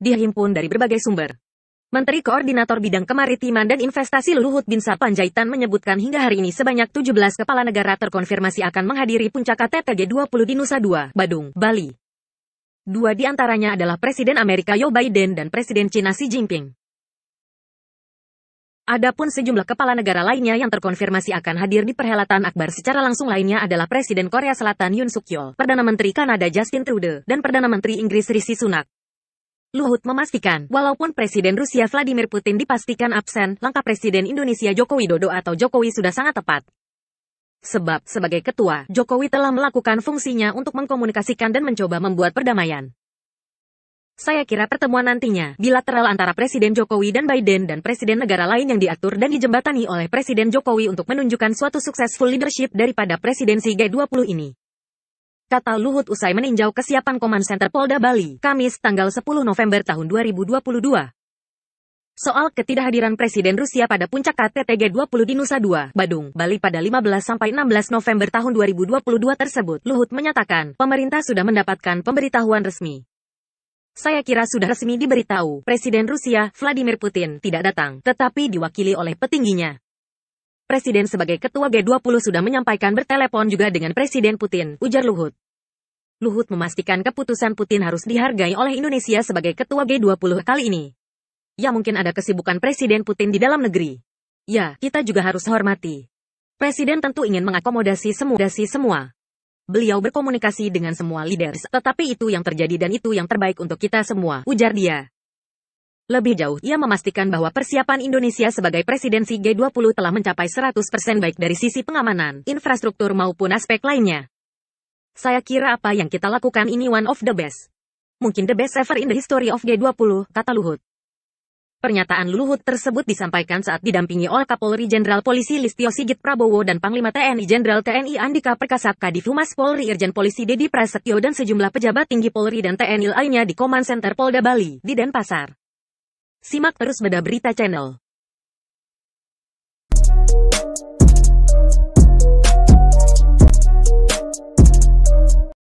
dihimpun dari berbagai sumber. Menteri Koordinator Bidang Kemaritiman dan Investasi Luhut Binsar Panjaitan menyebutkan hingga hari ini sebanyak 17 kepala negara terkonfirmasi akan menghadiri puncak KTT G20 di Nusa Dua, Badung, Bali. Dua di antaranya adalah Presiden Amerika Joe Biden dan Presiden Cina Xi Jinping. Adapun sejumlah kepala negara lainnya yang terkonfirmasi akan hadir di perhelatan akbar secara langsung lainnya adalah Presiden Korea Selatan Yoon Suk Yeol, Perdana Menteri Kanada Justin Trudeau, dan Perdana Menteri Inggris Rishi Sunak. Luhut memastikan, walaupun Presiden Rusia Vladimir Putin dipastikan absen, langkah Presiden Indonesia Joko Widodo atau Jokowi sudah sangat tepat. Sebab, sebagai ketua, Jokowi telah melakukan fungsinya untuk mengkomunikasikan dan mencoba membuat perdamaian. Saya kira pertemuan nantinya, bilateral antara Presiden Jokowi dan Biden dan Presiden negara lain yang diatur dan dijembatani oleh Presiden Jokowi untuk menunjukkan suatu successful leadership daripada presidensi G20 ini kata Luhut usai meninjau kesiapan Command Center Polda Bali, Kamis tanggal 10 November tahun 2022. Soal ketidakhadiran Presiden Rusia pada puncak KTTG 20 di Nusa Dua, Badung, Bali pada 15-16 November tahun 2022 tersebut, Luhut menyatakan, pemerintah sudah mendapatkan pemberitahuan resmi. Saya kira sudah resmi diberitahu, Presiden Rusia, Vladimir Putin, tidak datang, tetapi diwakili oleh petingginya. Presiden sebagai ketua G20 sudah menyampaikan bertelepon juga dengan Presiden Putin, ujar Luhut. Luhut memastikan keputusan Putin harus dihargai oleh Indonesia sebagai ketua G20 kali ini. Ya mungkin ada kesibukan Presiden Putin di dalam negeri. Ya, kita juga harus hormati. Presiden tentu ingin mengakomodasi semua. semua. Beliau berkomunikasi dengan semua leaders, tetapi itu yang terjadi dan itu yang terbaik untuk kita semua, ujar dia. Lebih jauh, ia memastikan bahwa persiapan Indonesia sebagai presidensi G20 telah mencapai 100% baik dari sisi pengamanan, infrastruktur maupun aspek lainnya. Saya kira apa yang kita lakukan ini one of the best. Mungkin the best ever in the history of G20, kata Luhut. Pernyataan Luhut tersebut disampaikan saat didampingi oleh Kapolri Jenderal Polisi Listio Sigit Prabowo dan Panglima TNI Jenderal TNI Andika Perkasa Kadif Humas Polri Irjen Polisi Dedi Prasetyo dan sejumlah pejabat tinggi Polri dan TNI lainnya di Command Center Polda Bali di Denpasar. Simak terus beda berita channel.